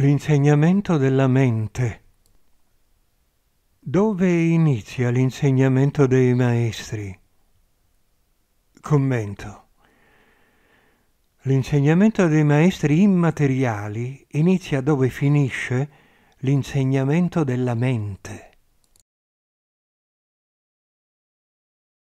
L'insegnamento della mente. Dove inizia l'insegnamento dei maestri? Commento. L'insegnamento dei maestri immateriali inizia dove finisce l'insegnamento della mente.